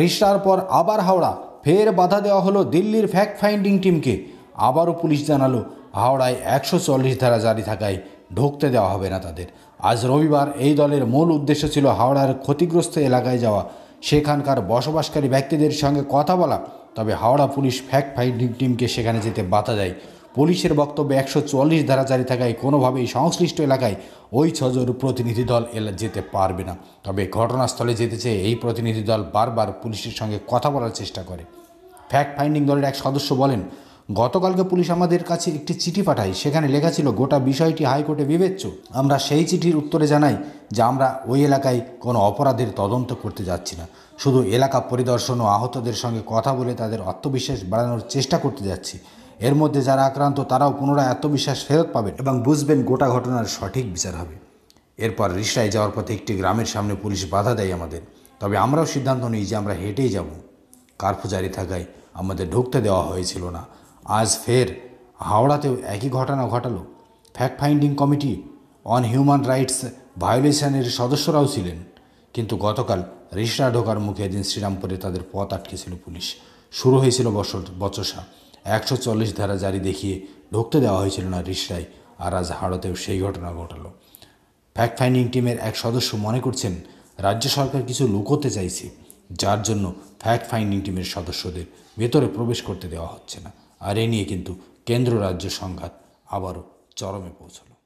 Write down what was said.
রিস্টার পর আবার হাওড়া ফের বাধা দেওয়া হলো দিল্লির ফ্যাক্ট ফাইন্ডিং টিমকে আবারও পুলিশ জানালো হাওড়ায় একশো চল্লিশ ধারা জারি থাকায় ঢুকতে দেওয়া হবে না তাদের আজ রবিবার এই দলের মূল উদ্দেশ্য ছিল হাওড়ার ক্ষতিগ্রস্ত এলাকায় যাওয়া সেখানকার বসবাসকারী ব্যক্তিদের সঙ্গে কথা বলা তবে হাওড়া পুলিশ ফ্যাক্ট ফাইন্ডিং টিমকে সেখানে যেতে বাধা দেয় পুলিশের বক্তব্যে একশো চুয়াল্লিশ ধারা জারি থাকায় কোনোভাবেই সংশ্লিষ্ট এলাকায় ওই ছজোর প্রতিনিধি দল এলা যেতে পারবে না তবে ঘটনাস্থলে যেতে চেয়ে এই প্রতিনিধি দল বারবার পুলিশের সঙ্গে কথা বলার চেষ্টা করে ফ্যাক্ট ফাইন্ডিং দলের এক সদস্য বলেন গতকালকে পুলিশ আমাদের কাছে একটি চিঠি পাঠায় সেখানে লেখা ছিল গোটা বিষয়টি হাইকোর্টে বিবেচ্য আমরা সেই চিঠির উত্তরে জানাই যে আমরা ওই এলাকায় কোনো অপরাধের তদন্ত করতে যাচ্ছি না শুধু এলাকা পরিদর্শন ও আহতদের সঙ্গে কথা বলে তাদের আত্মবিশ্বাস বাড়ানোর চেষ্টা করতে যাচ্ছি এর মধ্যে যারা আক্রান্ত তারাও পুনরায় আত্মবিশ্বাস ফেরত পাবেন এবং বুঝবেন গোটা ঘটনার সঠিক বিচার হবে এরপর রিষায় যাওয়ার পথে একটি গ্রামের সামনে পুলিশ বাধা দেয় আমাদের তবে আমরাও সিদ্ধান্ত নিই যে আমরা হেঁটেই যাব কার্ফু জারি থাকায় আমাদের ঢুকতে দেওয়া হয়েছিল না আজ ফের হাওড়াতেও একই ঘটনা ঘটালো fact finding committee on human rights ভায়োলেশনের সদস্যরাও ছিলেন কিন্তু গতকাল রিষড়া ঢোকার মুখে এদিন শ্রীরামপুরে তাদের পথ আটকেছিল পুলিশ শুরু হয়েছিল বছর বচসা একশো চল্লিশ ধারা জারি দেখিয়ে ঢুকতে দেওয়া হয়েছিল না রিসরাই আর আজ হাড়তেও সেই ঘটনা ঘটাল ফ্যাক্ট ফাইন্ডিং টিমের এক সদস্য মনে করছেন রাজ্য সরকার কিছু লুকোতে চাইছে যার জন্য ফ্যাক্ট ফাইন্ডিং টিমের সদস্যদের ভেতরে প্রবেশ করতে দেওয়া হচ্ছে না আর এ নিয়ে কিন্তু কেন্দ্র রাজ্য সংঘাত আবারও চরমে পৌঁছল